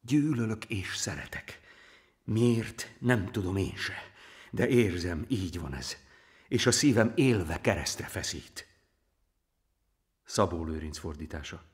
Gyűlölök és szeretek. Miért, nem tudom én se, de érzem, így van ez, és a szívem élve keresztre feszít. Szabó Lőrinc fordítása.